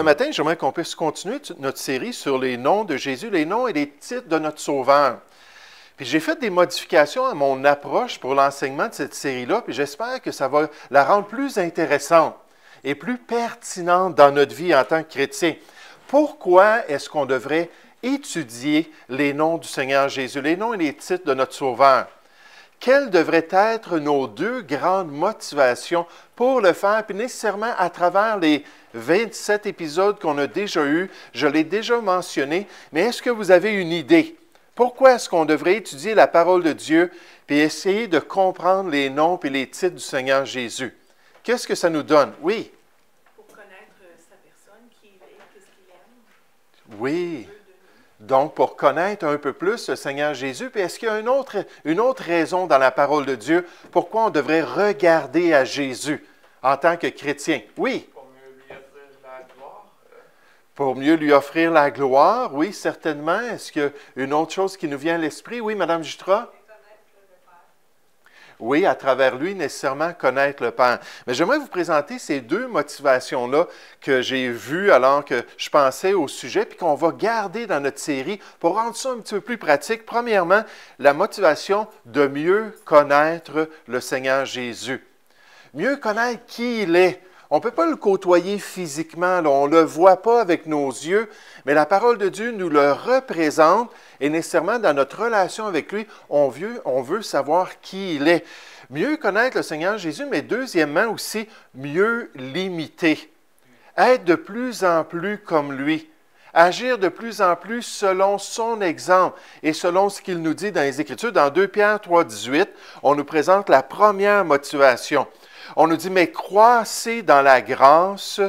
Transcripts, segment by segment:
ce matin, j'aimerais qu'on puisse continuer notre série sur les noms de Jésus, les noms et les titres de notre Sauveur. Puis j'ai fait des modifications à mon approche pour l'enseignement de cette série-là, puis j'espère que ça va la rendre plus intéressante et plus pertinente dans notre vie en tant que chrétien. Pourquoi est-ce qu'on devrait étudier les noms du Seigneur Jésus, les noms et les titres de notre Sauveur? quelles devraient être nos deux grandes motivations pour le faire. Puis nécessairement, à travers les 27 épisodes qu'on a déjà eus, je l'ai déjà mentionné, mais est-ce que vous avez une idée? Pourquoi est-ce qu'on devrait étudier la parole de Dieu et essayer de comprendre les noms et les titres du Seigneur Jésus? Qu'est-ce que ça nous donne? Oui. Pour connaître euh, sa personne, qui est, qu'est-ce qu'il aime. Oui donc pour connaître un peu plus le Seigneur Jésus. Puis est-ce qu'il y a une autre, une autre raison dans la parole de Dieu pourquoi on devrait regarder à Jésus en tant que chrétien? Oui. Pour mieux lui offrir la gloire. Euh? Pour mieux lui offrir la gloire, oui, certainement. Est-ce qu'il y a une autre chose qui nous vient à l'esprit? Oui, Madame Jutra? oui, à travers lui, nécessairement connaître le Père. Mais j'aimerais vous présenter ces deux motivations-là que j'ai vues alors que je pensais au sujet, puis qu'on va garder dans notre série pour rendre ça un petit peu plus pratique. Premièrement, la motivation de mieux connaître le Seigneur Jésus. Mieux connaître qui il est, on ne peut pas le côtoyer physiquement, on ne le voit pas avec nos yeux, mais la parole de Dieu nous le représente et nécessairement dans notre relation avec lui, on veut, on veut savoir qui il est. Mieux connaître le Seigneur Jésus, mais deuxièmement aussi, mieux l'imiter. Être de plus en plus comme lui agir de plus en plus selon son exemple et selon ce qu'il nous dit dans les Écritures. Dans 2 Pierre 3, 18, on nous présente la première motivation. On nous dit, mais croissez dans la grâce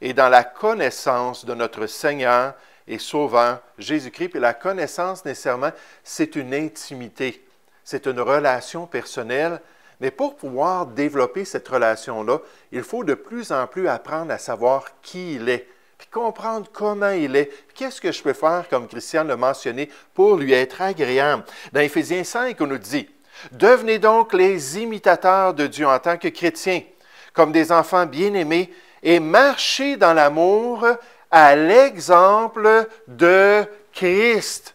et dans la connaissance de notre Seigneur et Sauveur Jésus-Christ. et la connaissance, nécessairement, c'est une intimité, c'est une relation personnelle. Mais pour pouvoir développer cette relation-là, il faut de plus en plus apprendre à savoir qui il est, puis comprendre comment il est, qu'est-ce que je peux faire, comme Christian l'a mentionné, pour lui être agréable. Dans Éphésiens 5, on nous dit, Devenez donc les imitateurs de Dieu en tant que chrétiens, comme des enfants bien-aimés, et marchez dans l'amour à l'exemple de Christ.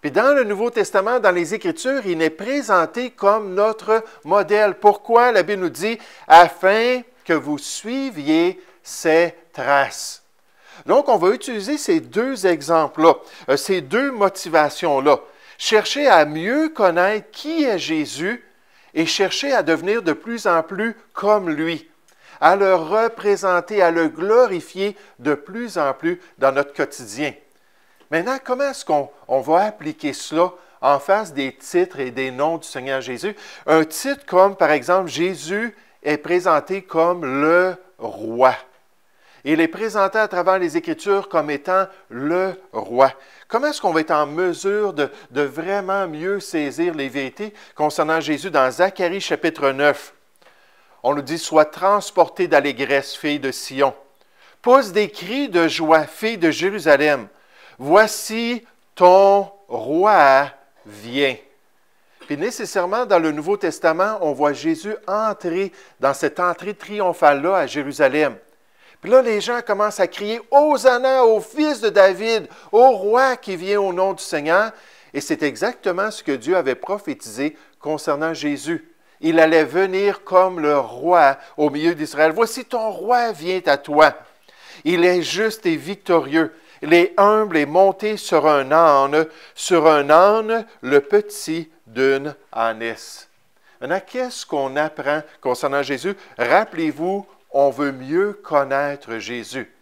Puis dans le Nouveau Testament, dans les Écritures, il est présenté comme notre modèle. Pourquoi la Bible nous dit afin que vous suiviez ses traces. Donc, on va utiliser ces deux exemples-là, euh, ces deux motivations-là chercher à mieux connaître qui est Jésus et chercher à devenir de plus en plus comme lui, à le représenter, à le glorifier de plus en plus dans notre quotidien. Maintenant, comment est-ce qu'on va appliquer cela en face des titres et des noms du Seigneur Jésus? Un titre comme, par exemple, Jésus est présenté comme le roi. Il est présenté à travers les Écritures comme étant le roi. Comment est-ce qu'on va être en mesure de, vraiment mieux saisir les vérités concernant Jésus dans Zacharie chapitre 9? On nous dit Sois transporté d'allégresse, fille de Sion. Pousse des cris de joie, fille de Jérusalem. Voici ton roi vient. Puis nécessairement, dans le Nouveau Testament, on voit Jésus entrer dans cette entrée triomphale-là à Jérusalem. Puis là, les gens commencent à crier Hosanna au fils de David, au roi qui vient au nom du Seigneur. Et c'est exactement ce que Dieu avait prophétisé concernant Jésus. Il allait venir comme le roi au milieu d'Israël. Voici ton roi vient à toi. Il est juste et victorieux. Il est humble et monté sur un âne, sur un âne, le petit d'une ânesse. Maintenant, qu'est-ce qu'on apprend concernant Jésus? Rappelez-vous on veut mieux connaître Jésus.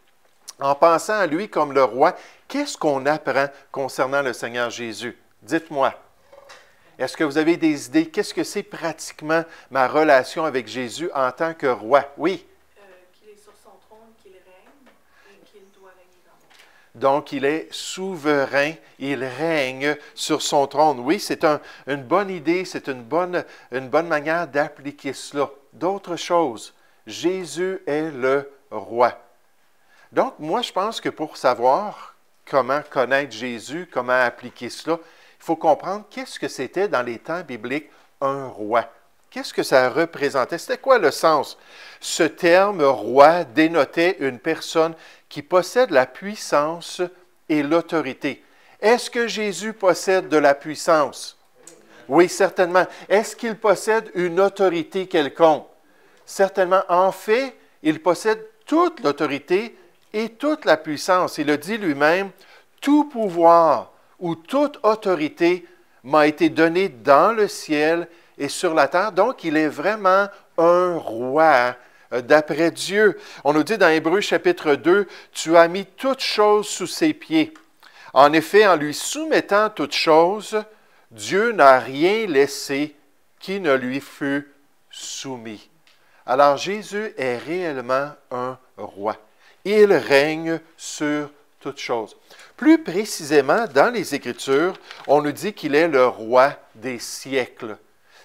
En pensant à lui comme le roi, qu'est-ce qu'on apprend concernant le Seigneur Jésus? Dites-moi. Est-ce que vous avez des idées? Qu'est-ce que c'est pratiquement ma relation avec Jésus en tant que roi? Oui. Euh, qu'il est Donc, il est souverain, il règne sur son trône. Oui, c'est une bonne idée, c'est une bonne, une bonne manière d'appliquer cela. D'autres choses Jésus est le roi. Donc, moi, je pense que pour savoir comment connaître Jésus, comment appliquer cela, il faut comprendre qu'est-ce que c'était dans les temps bibliques un roi. Qu'est-ce que ça représentait? C'était quoi le sens? Ce terme roi dénotait une personne qui possède la puissance et l'autorité. Est-ce que Jésus possède de la puissance? Oui, certainement. Est-ce qu'il possède une autorité quelconque? certainement, en fait, il possède toute l'autorité et toute la puissance. Il le dit lui-même, tout pouvoir ou toute autorité m'a été donné dans le ciel et sur la terre. Donc, il est vraiment un roi euh, d'après Dieu. On nous dit dans Hébreu chapitre 2, Tu as mis toutes choses sous ses pieds. En effet, en lui soumettant toutes choses, Dieu n'a rien laissé qui ne lui fût soumis. Alors Jésus est réellement un roi. Il règne sur toutes choses. Plus précisément, dans les Écritures, on nous dit qu'il est le roi des siècles.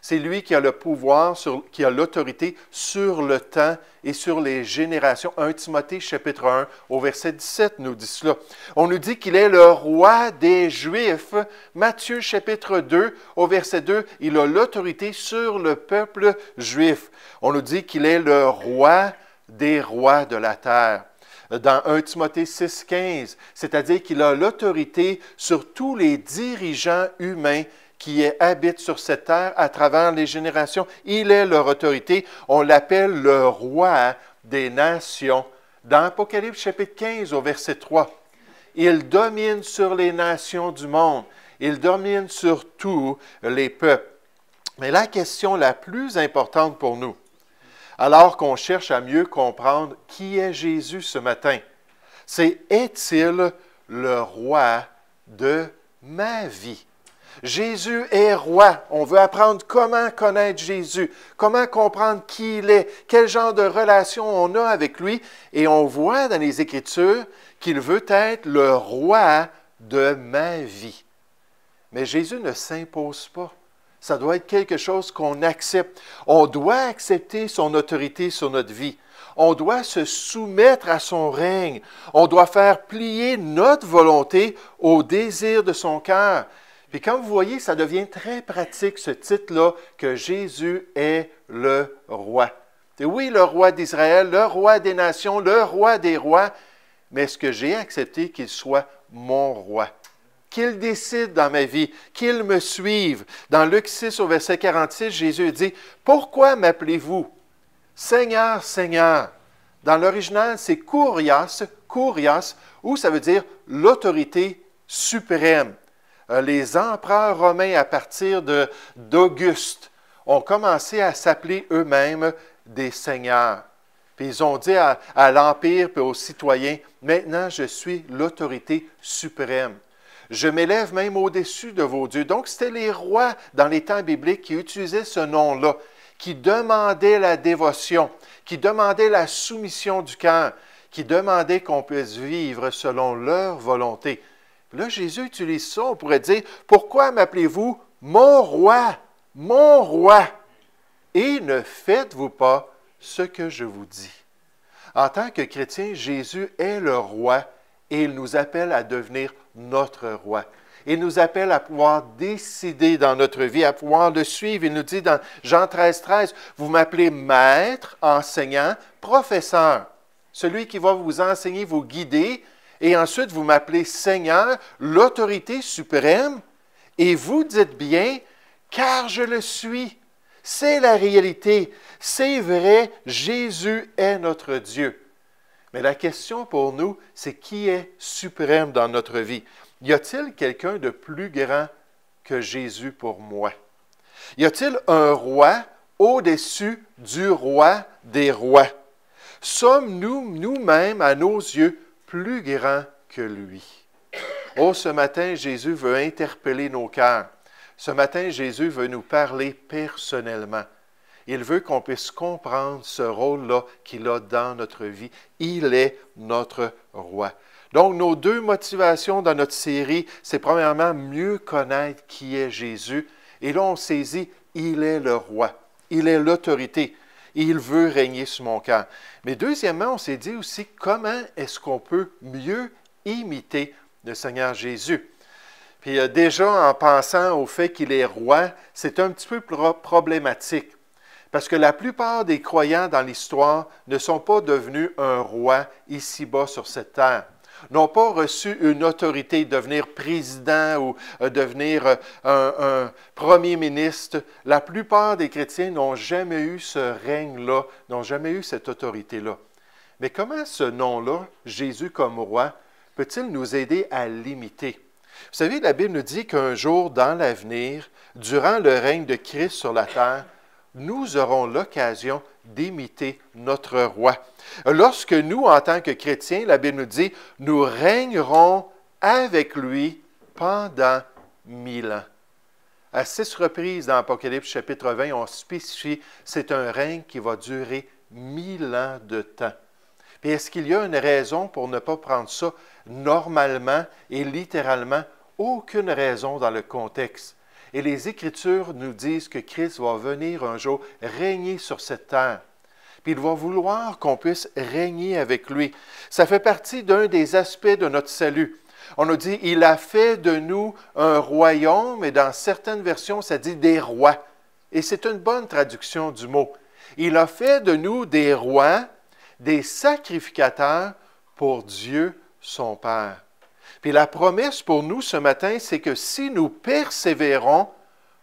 C'est lui qui a le pouvoir, qui a l'autorité sur le temps et sur les générations. 1 Timothée chapitre 1 au verset 17 nous dit cela. On nous dit qu'il est le roi des Juifs. Matthieu chapitre 2 au verset 2, il a l'autorité sur le peuple juif. On nous dit qu'il est le roi des rois de la terre dans 1 Timothée 6, 15, c'est-à-dire qu'il a l'autorité sur tous les dirigeants humains qui habite sur cette terre à travers les générations. Il est leur autorité. On l'appelle le roi des nations. Dans Apocalypse chapitre 15 au verset 3, il domine sur les nations du monde. Il domine sur tous les peuples. Mais la question la plus importante pour nous, alors qu'on cherche à mieux comprendre qui est Jésus ce matin, c'est est-il le roi de ma vie? Jésus est roi. On veut apprendre comment connaître Jésus, comment comprendre qui il est, quel genre de relation on a avec lui. Et on voit dans les Écritures qu'il veut être le roi de ma vie. Mais Jésus ne s'impose pas. Ça doit être quelque chose qu'on accepte. On doit accepter son autorité sur notre vie. On doit se soumettre à son règne. On doit faire plier notre volonté au désir de son cœur. Puis comme vous voyez, ça devient très pratique ce titre-là, que Jésus est le roi. oui, le roi d'Israël, le roi des nations, le roi des rois, mais est-ce que j'ai accepté qu'il soit mon roi? Qu'il décide dans ma vie, qu'il me suive. Dans Luc 6 au verset 46, Jésus dit, Pourquoi m'appelez-vous Seigneur, Seigneur? Dans l'original, c'est kurias »,« kurias », où ça veut dire l'autorité suprême. Euh, les empereurs romains, à partir d'Auguste, ont commencé à s'appeler eux-mêmes des seigneurs. Puis ils ont dit à, l'Empire et aux citoyens, maintenant je suis l'autorité suprême. Je m'élève même au-dessus de vos dieux. Donc c'était les rois dans les temps bibliques qui utilisaient ce nom-là, qui demandaient la dévotion, qui demandaient la soumission du cœur, qui demandaient qu'on puisse vivre selon leur volonté. Là, Jésus utilise ça, on pourrait dire, pourquoi m'appelez-vous mon roi, mon roi, et ne faites-vous pas ce que je vous dis. En tant que chrétien, Jésus est le roi et il nous appelle à devenir notre roi. Il nous appelle à pouvoir décider dans notre vie, à pouvoir le suivre. Il nous dit dans Jean 13, 13, vous m'appelez maître, enseignant, professeur, celui qui va vous enseigner, vous guider, et ensuite vous m'appelez Seigneur, l'autorité suprême, et vous dites bien, car je le suis. C'est la réalité, c'est vrai, Jésus est notre Dieu. Mais la question pour nous, c'est qui est suprême dans notre vie? Y a-t-il quelqu'un de plus grand que Jésus pour moi? Y a-t-il un roi au-dessus du roi des rois? Sommes-nous nous-mêmes, à nos yeux, plus grand que lui. Oh, ce matin, Jésus veut interpeller nos cœurs. Ce matin, Jésus veut nous parler personnellement. Il veut qu'on puisse comprendre ce rôle-là qu'il a dans notre vie. Il est notre roi. Donc, nos deux motivations dans notre série, c'est premièrement mieux connaître qui est Jésus. Et là, on saisit, il est le roi, il est l'autorité il veut régner sur mon cœur. Mais deuxièmement, on s'est dit aussi comment est-ce qu'on peut mieux imiter le Seigneur Jésus. Puis euh, déjà en pensant au fait qu'il est roi, c'est un petit peu problématique. Parce que la plupart des croyants dans l'histoire ne sont pas devenus un roi ici-bas sur cette terre n'ont pas reçu une autorité, de devenir président ou de euh, devenir euh, un, un, premier ministre. La plupart des chrétiens n'ont jamais eu ce règne-là, n'ont jamais eu cette autorité-là. Mais comment ce nom-là, Jésus comme roi, peut-il nous aider à l'imiter? Vous savez, la Bible nous dit qu'un jour dans l'avenir, durant le règne de Christ sur la terre, nous aurons l'occasion d'imiter notre roi. Lorsque nous, en tant que chrétiens, l'abbé nous dit, nous régnerons avec lui pendant mille ans. À six reprises dans Apocalypse chapitre 20, on spécifie, c'est un règne qui va durer mille ans de temps. est-ce qu'il y a une raison pour ne pas prendre ça normalement et littéralement? Aucune raison dans le contexte. Et les Écritures nous disent que Christ va venir un jour régner sur cette terre. Puis il va vouloir qu'on puisse régner avec lui. Ça fait partie d'un des aspects de notre salut. On nous dit, il a fait de nous un royaume, et dans certaines versions, ça dit des rois. Et c'est une bonne traduction du mot. Il a fait de nous des rois, des sacrificateurs pour Dieu son Père. Puis la promesse pour nous ce matin, c'est que si nous persévérons,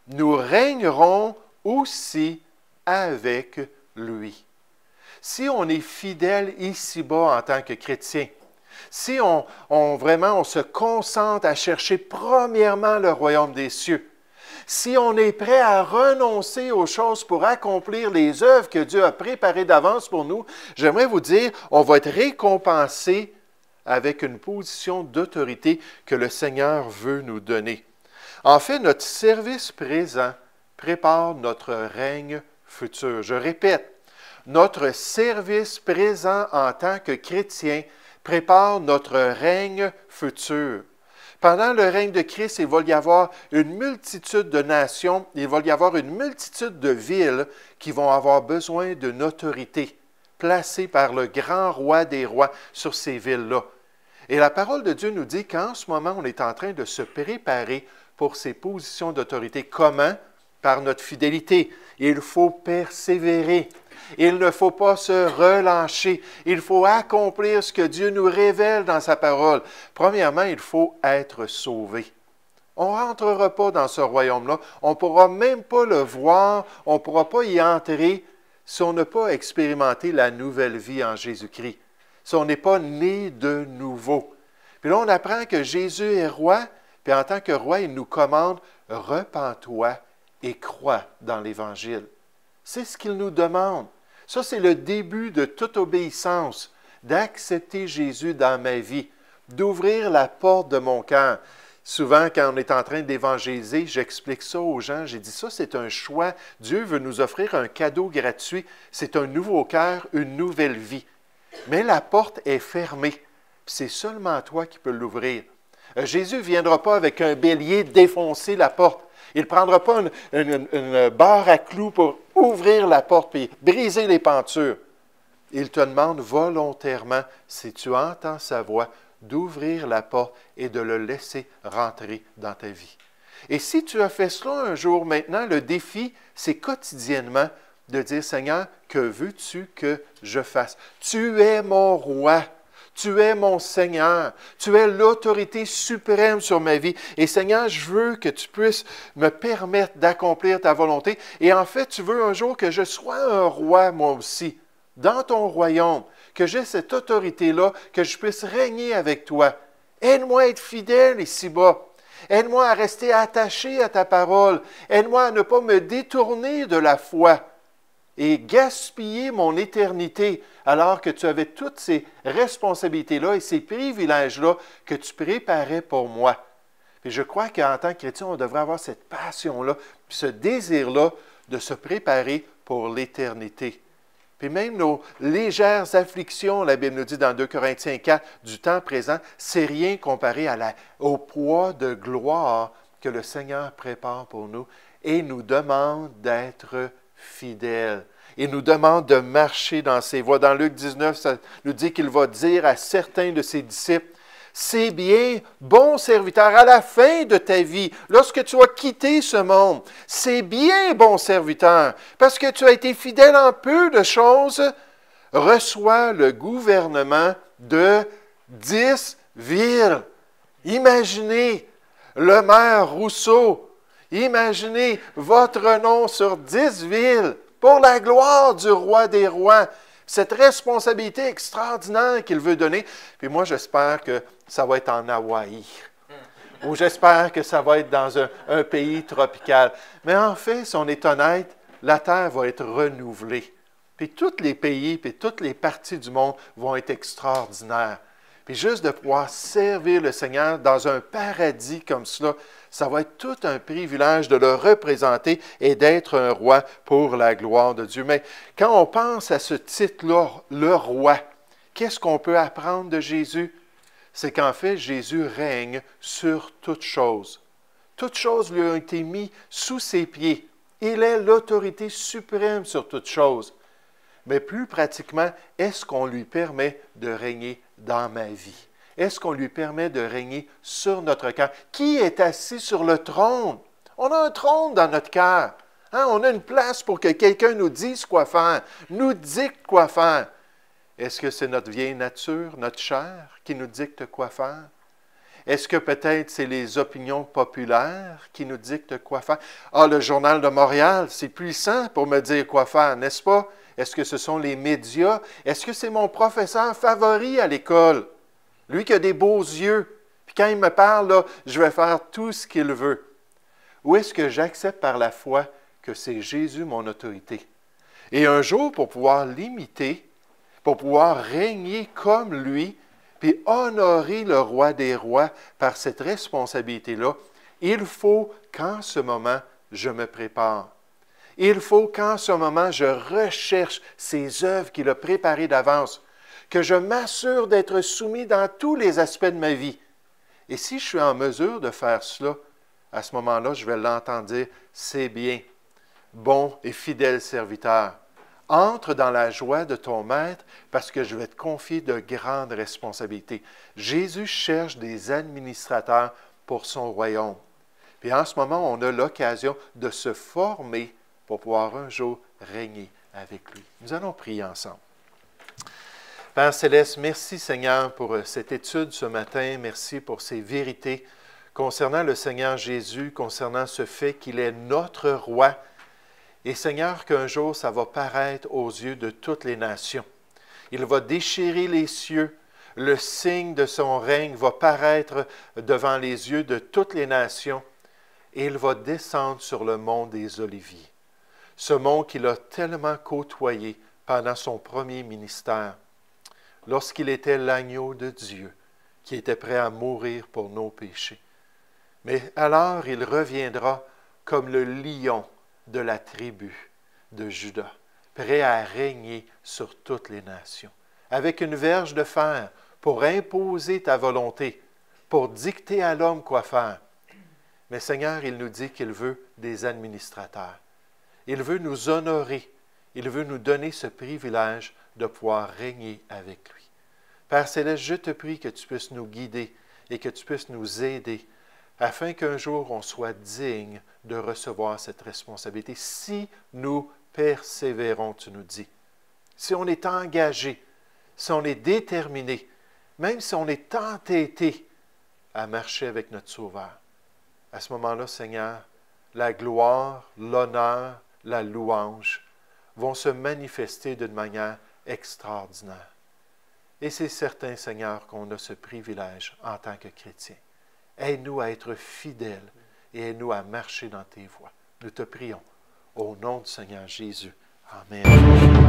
nous régnerons aussi avec lui. Si on est fidèle ici-bas en tant que chrétien, si on, vraiment on se concentre à chercher premièrement le royaume des cieux, si on est prêt à renoncer aux choses pour accomplir les œuvres que Dieu a préparées d'avance pour nous, j'aimerais vous dire, on va être récompensé avec une position d'autorité que le Seigneur veut nous donner. En fait, notre service présent prépare notre règne futur. Je répète, notre service présent en tant que chrétien prépare notre règne futur. Pendant le règne de Christ, il va y avoir une multitude de nations, il va y avoir une multitude de villes qui vont avoir besoin d'une autorité placée par le grand roi des rois sur ces villes-là. Et la parole de Dieu nous dit qu'en ce moment, on est en train de se préparer pour ces positions d'autorité. Comment? Par notre fidélité. Il faut persévérer. Il ne faut pas se relâcher. Il faut accomplir ce que Dieu nous révèle dans sa parole. Premièrement, il faut être sauvé. On ne rentrera pas dans ce royaume-là. On ne pourra même pas le voir. On ne pourra pas y entrer si on n'a pas expérimenté la nouvelle vie en Jésus-Christ on n'est pas né de nouveau. Puis là, on apprend que Jésus est roi, puis en tant que roi, il nous commande repens toi et crois dans l'Évangile. C'est ce qu'il nous demande. Ça, c'est le début de toute obéissance, d'accepter Jésus dans ma vie, d'ouvrir la porte de mon cœur. Souvent, quand on est en train d'évangéliser, j'explique ça aux gens. J'ai dit ça, c'est un choix. Dieu veut nous offrir un cadeau gratuit. C'est un nouveau cœur, une nouvelle vie. Mais la porte est fermée. C'est seulement toi qui peux l'ouvrir. Euh, Jésus ne viendra pas avec un bélier défoncer la porte. Il ne prendra pas une, barre à clous pour ouvrir la porte et briser les pentures. Il te demande volontairement, si tu entends sa voix, d'ouvrir la porte et de le laisser rentrer dans ta vie. Et si tu as fait cela un jour maintenant, le défi, c'est quotidiennement de dire, Seigneur, que veux-tu que je fasse? Tu es mon roi. Tu es mon Seigneur. Tu es l'autorité suprême sur ma vie. Et Seigneur, je veux que tu puisses me permettre d'accomplir ta volonté. Et en fait, tu veux un jour que je sois un roi, moi aussi, dans ton royaume, que j'ai cette autorité-là, que je puisse régner avec toi. Aide-moi à être fidèle ici-bas. Aide-moi à rester attaché à ta parole. Aide-moi à ne pas me détourner de la foi et gaspiller mon éternité alors que tu avais toutes ces responsabilités-là et ces privilèges-là que tu préparais pour moi. Et je crois qu'en tant que chrétien, on devrait avoir cette passion-là, ce désir-là de se préparer pour l'éternité. Puis même nos légères afflictions, la Bible nous dit dans 2 Corinthiens 4, du temps présent, c'est rien comparé au poids de gloire que le Seigneur prépare pour nous et nous demande d'être fidèle. Il nous demande de marcher dans ses voies. Dans Luc 19, ça nous dit qu'il va dire à certains de ses disciples, c'est bien, bon serviteur, à la fin de ta vie, lorsque tu as quitté ce monde, c'est bien, bon serviteur, parce que tu as été fidèle en peu de choses, reçois le gouvernement de dix villes. Imaginez le maire Rousseau Imaginez votre nom sur dix villes pour la gloire du roi des rois. Cette responsabilité extraordinaire qu'il veut donner. Puis moi, j'espère que ça va être en Hawaï. Ou j'espère que ça va être dans un, pays tropical. Mais en fait, si on est honnête, la terre va être renouvelée. Puis tous les pays, puis toutes les parties du monde vont être extraordinaires. Et juste de pouvoir servir le Seigneur dans un paradis comme cela, ça va être tout un privilège de le représenter et d'être un roi pour la gloire de Dieu. Mais quand on pense à ce titre-là, le roi, qu'est-ce qu'on peut apprendre de Jésus? C'est qu'en fait, Jésus règne sur toutes choses. Toutes choses lui ont été mises sous ses pieds. Il est l'autorité suprême sur toutes choses mais plus pratiquement, est-ce qu'on lui permet de régner dans ma vie? Est-ce qu'on lui permet de régner sur notre cœur? Qui est assis sur le trône? On a un trône dans notre cœur. Hein? On a une place pour que quelqu'un nous dise quoi faire, nous dicte quoi faire. Est-ce que c'est notre vieille nature, notre chair, qui nous dicte quoi faire? Est-ce que peut-être c'est les opinions populaires qui nous dictent quoi faire? Ah, le journal de Montréal, c'est puissant pour me dire quoi faire, n'est-ce pas? Est-ce que ce sont les médias? Est-ce que c'est mon professeur favori à l'école? Lui qui a des beaux yeux. Puis quand il me parle, je vais faire tout ce qu'il veut. Ou est-ce que j'accepte par la foi que c'est Jésus mon autorité? Et un jour, pour pouvoir l'imiter, pour pouvoir régner comme lui, puis honorer le roi des rois par cette responsabilité-là, il faut qu'en ce moment, je me prépare. Il faut qu'en ce moment, je recherche ces œuvres qu'il a préparées d'avance, que je m'assure d'être soumis dans tous les aspects de ma vie. Et si je suis en mesure de faire cela, à ce moment-là, je vais l'entendre dire, c'est bien, bon et fidèle serviteur. Entre dans la joie de ton maître parce que je vais te confier de grandes responsabilités. Jésus cherche des administrateurs pour son royaume. Et en ce moment, on a l'occasion de se former pour pouvoir un jour régner avec lui. Nous allons prier ensemble. Père céleste, merci Seigneur pour euh, cette étude ce matin. Merci pour ces vérités concernant le Seigneur Jésus, concernant ce fait qu'il est notre roi. Et Seigneur, qu'un jour ça va paraître aux yeux de toutes les nations. Il va déchirer les cieux. Le signe de son règne va paraître devant les yeux de toutes les nations. Et il va descendre sur le mont des Oliviers ce monde qu'il a tellement côtoyé pendant son premier ministère, lorsqu'il était l'agneau de Dieu qui était prêt à mourir pour nos péchés. Mais alors il reviendra comme le lion de la tribu de Judas, prêt à régner sur toutes les nations, avec une verge de fer pour imposer ta volonté, pour dicter à l'homme quoi faire. Mais Seigneur, il nous dit qu'il veut des administrateurs il veut nous honorer. Il veut nous donner ce privilège de pouvoir régner avec lui. Père céleste, je te prie que tu puisses nous guider et que tu puisses nous aider afin qu'un jour on soit digne de recevoir cette responsabilité si nous persévérons, tu nous dis. Si on est engagé, si on est déterminé, même si on est entêté à marcher avec notre Sauveur. À ce moment-là, Seigneur, la gloire, l'honneur, la louange vont se manifester d'une manière extraordinaire. Et c'est certain, Seigneur, qu'on a ce privilège en tant que chrétien. Aide-nous à être fidèles et aide-nous à marcher dans tes voies. Nous te prions. Au nom du Seigneur Jésus. Amen.